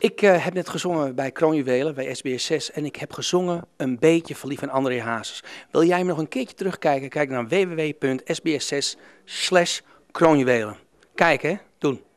Ik eh, heb net gezongen bij Kroonjuwelen, bij SBS6. En ik heb gezongen een beetje verliefd aan André Hazes. Wil jij me nog een keertje terugkijken? Kijk naar www.sbs6 slash kroonjuwelen. Kijk hè, doen.